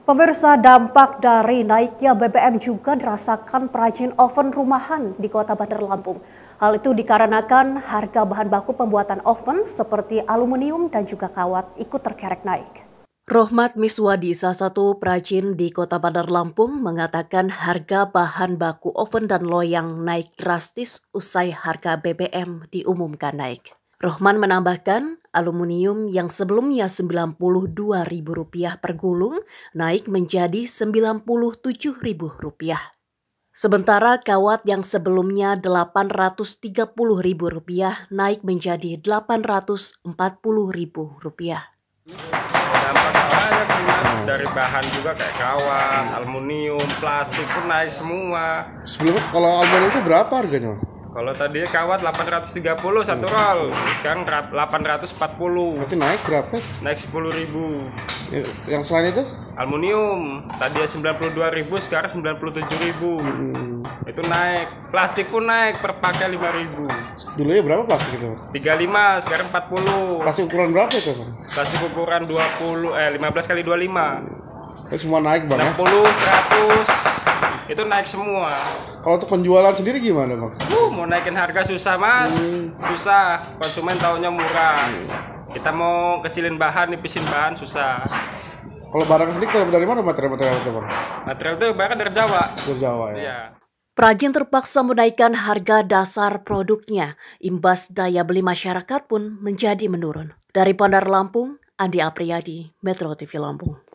Pemirsa dampak dari naiknya BBM juga dirasakan perajin oven rumahan di kota Bandar Lampung. Hal itu dikarenakan harga bahan baku pembuatan oven seperti aluminium dan juga kawat ikut terkerek naik. Rohmat Miswadi, salah satu perajin di kota Bandar Lampung, mengatakan harga bahan baku oven dan loyang naik drastis usai harga BBM diumumkan naik. Rohman menambahkan, Aluminium yang sebelumnya Rp92.000 per gulung naik menjadi Rp97.000. Sementara kawat yang sebelumnya Rp830.000 naik menjadi Rp840.000. dari bahan juga kayak kawat, aluminium, plastik pun naik semua. Sebelumnya kalau aluminium itu berapa harganya? Kalau tadi kawat 830 satu hmm. roll, sekarang 840. Berarti naik berapa? Naik 10 ribu. Ya, yang selain itu? Aluminium, tadi 92 ribu, sekarang 97 ribu. Hmm. Itu naik. Plastik pun naik, per pakai 5 ribu. Dulu ya berapa plastik itu? 35, sekarang 40. Plastik ukuran berapa itu? Plastik ukuran 20, eh 15 kali 25. Hmm. semua naik banget. 60, 100, itu naik semua kalau untuk penjualan sendiri gimana bang? Uh, mau naikin harga susah mas hmm. susah konsumen taunya murah hmm. kita mau kecilin bahan nipisin bahan susah kalau barang sendiri dari mana material-material itu bang? material itu banyak dari Jawa dari Jawa ya? Iya. Perajin terpaksa menaikkan harga dasar produknya. Imbas daya beli masyarakat pun menjadi menurun. Dari Bandar Lampung, Andi Apriyadi, Metro TV Lampung.